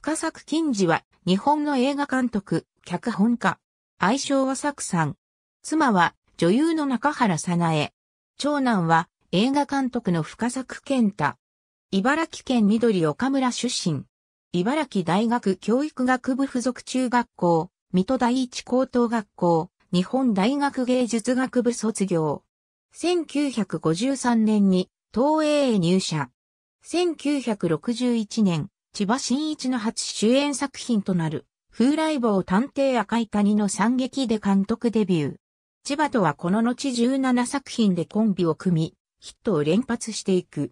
深作金次は日本の映画監督、脚本家。愛称は作さん。妻は女優の中原さなえ。長男は映画監督の深作健太。茨城県緑岡村出身。茨城大学教育学部附属中学校、水戸第一高等学校、日本大学芸術学部卒業。1953年に東映へ入社。1961年、千葉真一の初主演作品となる、風来坊探偵赤い谷の惨劇で監督デビュー。千葉とはこの後17作品でコンビを組み、ヒットを連発していく。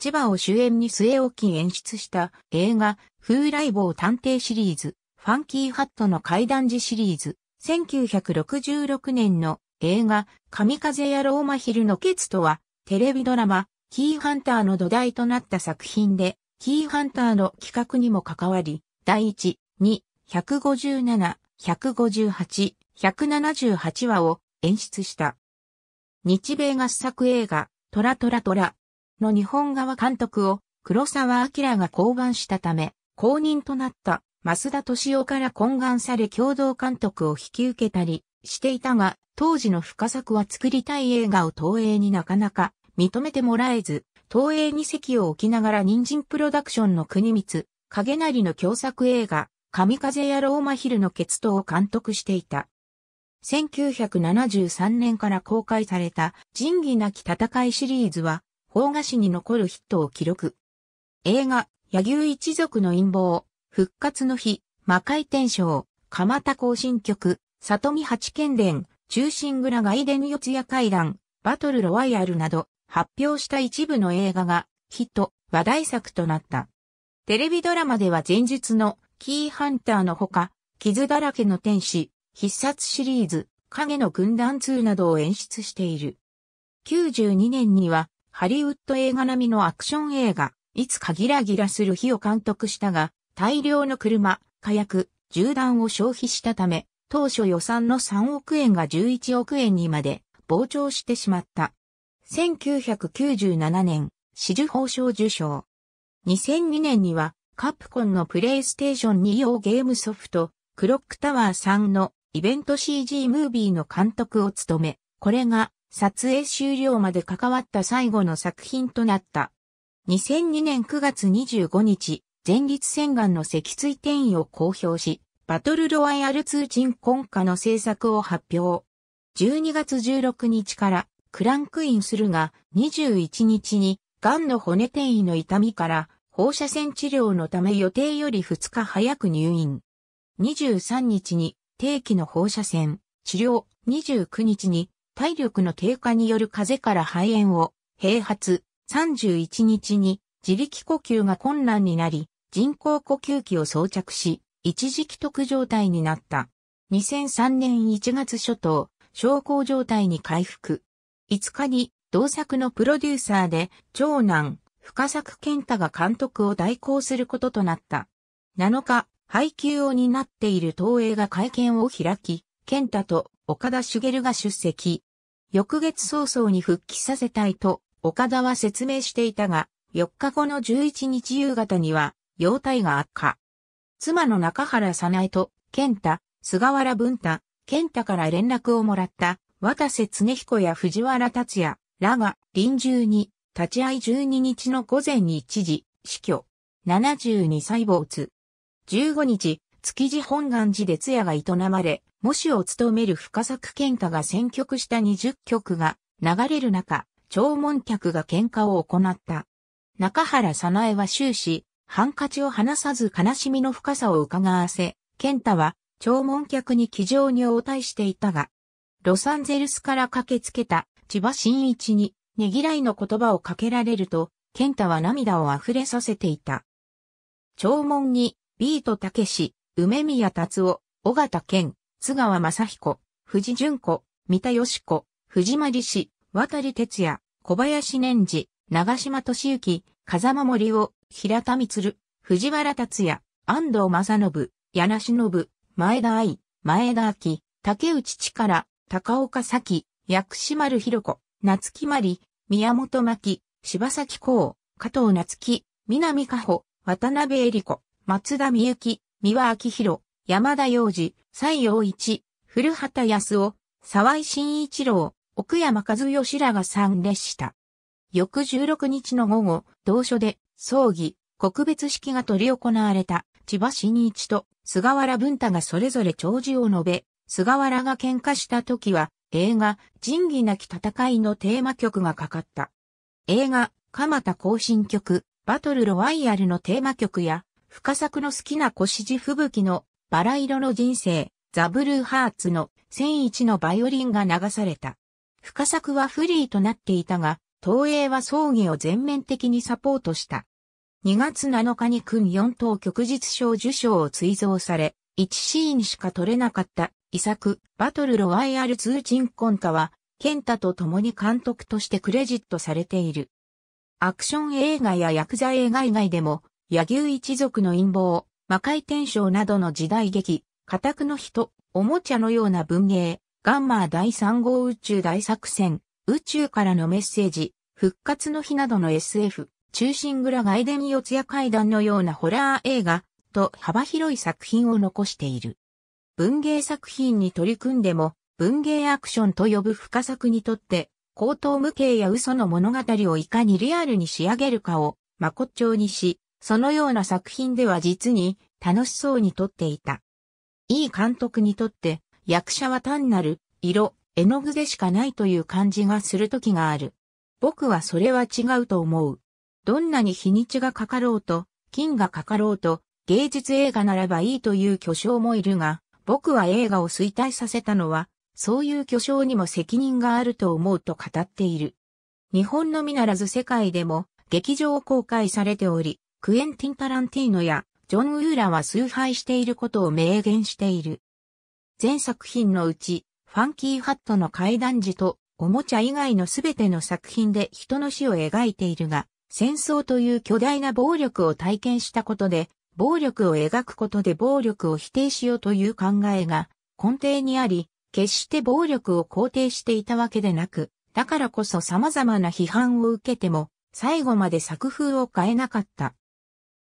千葉を主演に据え置き演出した映画、風来坊探偵シリーズ、ファンキーハットの怪談時シリーズ、1966年の映画、神風やローマヒルのケツとは、テレビドラマ、キーハンターの土台となった作品で、キーハンターの企画にも関わり、第1、2、157、158、178話を演出した。日米合作映画、トラトラトラの日本側監督を黒沢明が降板したため、公認となった増田敏夫から懇願され共同監督を引き受けたりしていたが、当時の深作は作りたい映画を東映になかなか認めてもらえず、東映二席を置きながら人参プロダクションの国光、影成の共作映画、神風やローマヒルの決闘を監督していた。1973年から公開された仁義なき戦いシリーズは、邦画史に残るヒットを記録。映画、柳生一族の陰謀、復活の日、魔界転生、蒲田行進曲、里見八剣伝、中心蔵外伝四谷階段、バトルロワイヤルなど、発表した一部の映画がヒット、話題作となった。テレビドラマでは前述のキーハンターのほか、傷だらけの天使、必殺シリーズ、影の軍団2などを演出している。92年には、ハリウッド映画並みのアクション映画、いつかギラギラする日を監督したが、大量の車、火薬、銃弾を消費したため、当初予算の3億円が11億円にまで膨張してしまった。1997年、紫綬褒章受賞。2002年には、カプコンのプレイステーション2用ゲームソフト、クロックタワー3のイベント CG ムービーの監督を務め、これが撮影終了まで関わった最後の作品となった。2002年9月25日、前立腺がんの脊椎転移を公表し、バトルロワイヤル通信根下の制作を発表。12月16日からクランクインするが、21日に、癌の骨転移の痛みから、放射線治療のため予定より2日早く入院。23日に、定期の放射線、治療、29日に、体力の低下による風邪から肺炎を、併発、31日に、自力呼吸が困難になり、人工呼吸器を装着し、一時帰得状態になった。2003年1月初頭、症候状態に回復。5日に同作のプロデューサーで長男深作健太が監督を代行することとなった。7日、配給を担っている東映が会見を開き、健太と岡田茂が出席。翌月早々に復帰させたいと岡田は説明していたが、4日後の11日夕方には、容体が悪化。妻の中原早苗と、健太、菅原文太、健太から連絡をもらった、渡瀬恒彦や藤原達也らが臨終に立ち会い12日の午前に一時、死去。72歳没。15日、築地本願寺で通夜が営まれ、模試を務める深作喧嘩が選曲した20曲が流れる中、弔問客が喧嘩を行った。中原さなえは終始、ハンカチを離さず悲しみの深さを伺わせ、健太は弔問客に気丈に応対していたが、ロサンゼルスから駆けつけた千葉真一にねぎらいの言葉をかけられると、健太は涙を溢れさせていた。弔問に、ビートたけし、梅宮達夫、尾形健、津川正彦、藤淳子、三田義子、藤間理氏、渡哲也、小林年次、長島敏之、風間森を、平田光、藤原達也、安藤正信、柳信、前田愛、前田明、竹内力、高岡咲、薬師丸ひろ子、夏木まり、宮本真柴崎幸、加藤夏木、南加穂、渡辺恵里子、松田美幸、三輪明宏、山田洋二、西洋一、古畑康夫、沢井慎一郎、奥山和義らが参列した。翌16日の午後、同所で、葬儀、告別式が執り行われた、千葉真一と菅原文太がそれぞれ弔辞を述べ、菅原が喧嘩した時は映画仁義なき戦いのテーマ曲がかかった。映画鎌田行進曲バトルロワイヤルのテーマ曲や深作の好きな腰地吹雪のバラ色の人生ザブルーハーツの千一のバイオリンが流された。深作はフリーとなっていたが、東映は葬儀を全面的にサポートした。2月7日に君4等旭日賞受賞を追贈され、1シーンしか撮れなかった遺作、バトルロワイヤルン・コン歌は、健太と共に監督としてクレジットされている。アクション映画や薬剤映画以外でも、柳生一族の陰謀、魔界転生などの時代劇、家宅の人、おもちゃのような文芸、ガンマー第3号宇宙大作戦、宇宙からのメッセージ、復活の日などの SF、中心蔵外伝四谷階段のようなホラー映画と幅広い作品を残している。文芸作品に取り組んでも、文芸アクションと呼ぶ深作にとって、高等無形や嘘の物語をいかにリアルに仕上げるかを、まこっちょうにし、そのような作品では実に楽しそうに撮っていた。いい監督にとって、役者は単なる色、絵の具でしかないという感じがする時がある。僕はそれは違うと思う。どんなに日にちがかかろうと、金がかかろうと、芸術映画ならばいいという巨匠もいるが、僕は映画を衰退させたのは、そういう巨匠にも責任があると思うと語っている。日本のみならず世界でも劇場公開されており、クエンティン・タランティーノやジョン・ウーラは崇拝していることを明言している。全作品のうち、ファンキーハットの階段時と、おもちゃ以外のすべての作品で人の死を描いているが、戦争という巨大な暴力を体験したことで、暴力を描くことで暴力を否定しようという考えが根底にあり、決して暴力を肯定していたわけでなく、だからこそ様々な批判を受けても、最後まで作風を変えなかった。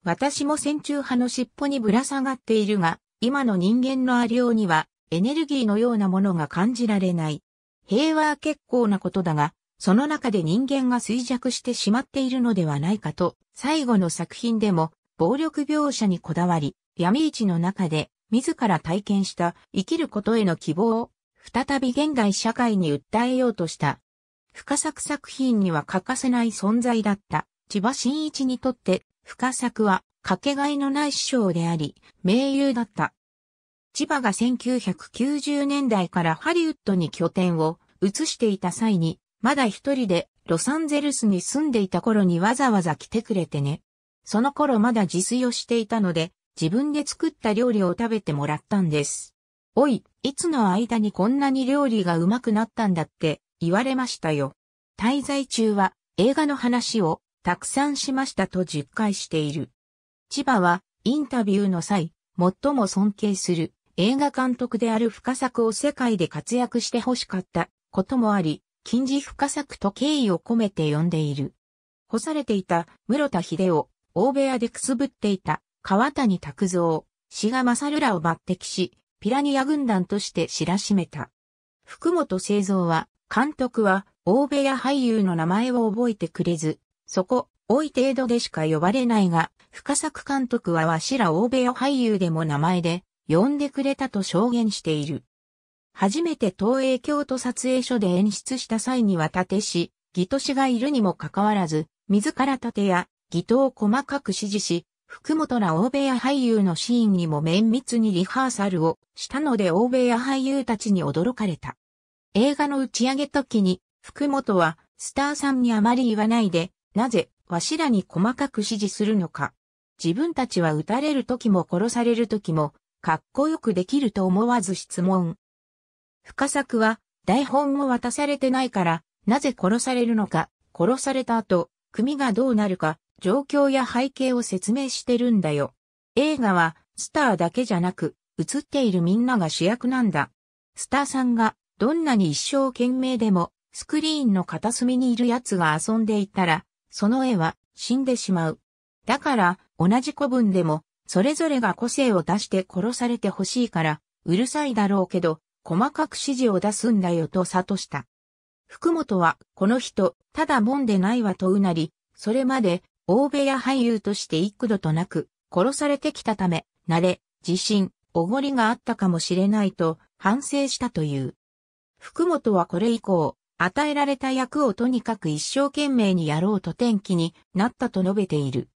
私も戦中派の尻尾にぶら下がっているが、今の人間のありようには、エネルギーのようなものが感じられない。平和は結構なことだが、その中で人間が衰弱してしまっているのではないかと、最後の作品でも暴力描写にこだわり、闇市の中で自ら体験した生きることへの希望を再び現代社会に訴えようとした。深作作品には欠かせない存在だった千葉真一にとって深作はかけがえのない師匠であり、名優だった。千葉が1990年代からハリウッドに拠点を移していた際に、まだ一人でロサンゼルスに住んでいた頃にわざわざ来てくれてね、その頃まだ自炊をしていたので、自分で作った料理を食べてもらったんです。おい、いつの間にこんなに料理がうまくなったんだって言われましたよ。滞在中は映画の話をたくさんしましたと実会している。千葉はインタビューの際、最も尊敬する映画監督である深作を世界で活躍して欲しかったこともあり、近似深作と敬意を込めて呼んでいる。干されていた室田秀夫、大部屋でくすぶっていた川谷拓造、志賀勝らを抜擢し、ピラニア軍団として知らしめた。福本製造は、監督は大部屋俳優の名前を覚えてくれず、そこ、多い程度でしか呼ばれないが、深作監督はわしら大部屋俳優でも名前で、呼んでくれたと証言している。初めて東映京都撮影所で演出した際には立てし、義都氏がいるにもかかわらず、自ら立てや義闘を細かく指示し、福本ら大部屋俳優のシーンにも綿密にリハーサルをしたので大部屋俳優たちに驚かれた。映画の打ち上げ時に、福本はスターさんにあまり言わないで、なぜわしらに細かく指示するのか。自分たちは撃たれる時も殺される時も、かっこよくできると思わず質問。深作は台本を渡されてないから、なぜ殺されるのか、殺された後、組がどうなるか、状況や背景を説明してるんだよ。映画はスターだけじゃなく、映っているみんなが主役なんだ。スターさんがどんなに一生懸命でもスクリーンの片隅にいる奴が遊んでいたら、その絵は死んでしまう。だから同じ古文でもそれぞれが個性を出して殺されてほしいから、うるさいだろうけど、細かく指示を出すんだよと悟した。福本は、この人、ただもんでないわとうなり、それまで大部屋俳優として幾度となく殺されてきたため、慣れ、自信、おごりがあったかもしれないと反省したという。福本はこれ以降、与えられた役をとにかく一生懸命にやろうと転機になったと述べている。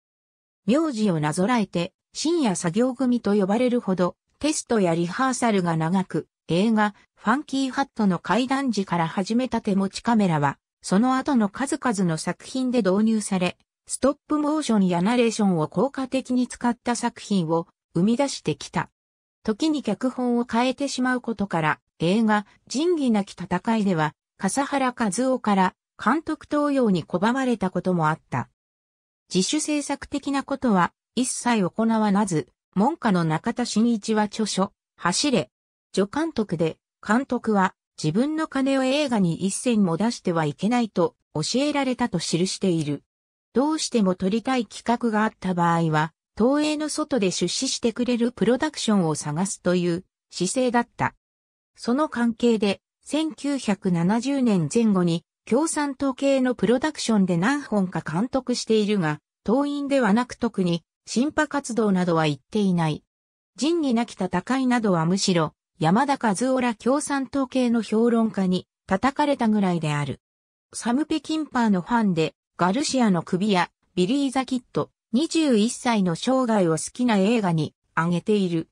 名字をなぞらえて、深夜作業組と呼ばれるほど、テストやリハーサルが長く、映画、ファンキーハットの階段時から始めた手持ちカメラは、その後の数々の作品で導入され、ストップモーションやナレーションを効果的に使った作品を生み出してきた。時に脚本を変えてしまうことから、映画、仁義なき戦いでは、笠原和夫から監督登用に拒まれたこともあった。自主制作的なことは一切行わず、門下の中田慎一は著書、走れ。助監督で、監督は自分の金を映画に一銭も出してはいけないと教えられたと記している。どうしても撮りたい企画があった場合は、東映の外で出資してくれるプロダクションを探すという姿勢だった。その関係で、1970年前後に共産党系のプロダクションで何本か監督しているが、党員ではなく特に、審判活動などは行っていない。仁義なき戦いなどはむしろ、山田和夫ら共産党系の評論家に叩かれたぐらいである。サム・ペキンパーのファンで、ガルシアの首やビリー・ザ・キッド、21歳の生涯を好きな映画に挙げている。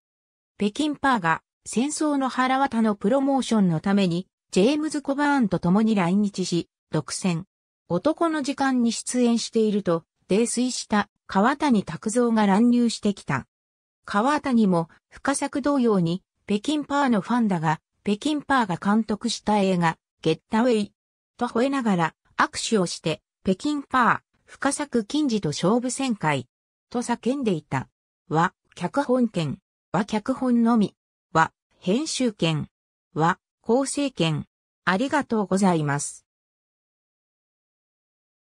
北京パーが戦争の腹渡のプロモーションのために、ジェームズ・コバーンと共に来日し、独占。男の時間に出演していると、泥酔した川谷拓造が乱入してきた。川谷も深作同様に北京パーのファンだが、北京パーが監督した映画、ゲッタウェイ。と吠えながら握手をして北京パー、深作金次と勝負旋回、と叫んでいた。は、脚本権、は脚本のみ、は、編集権、は、構成権。ありがとうございます。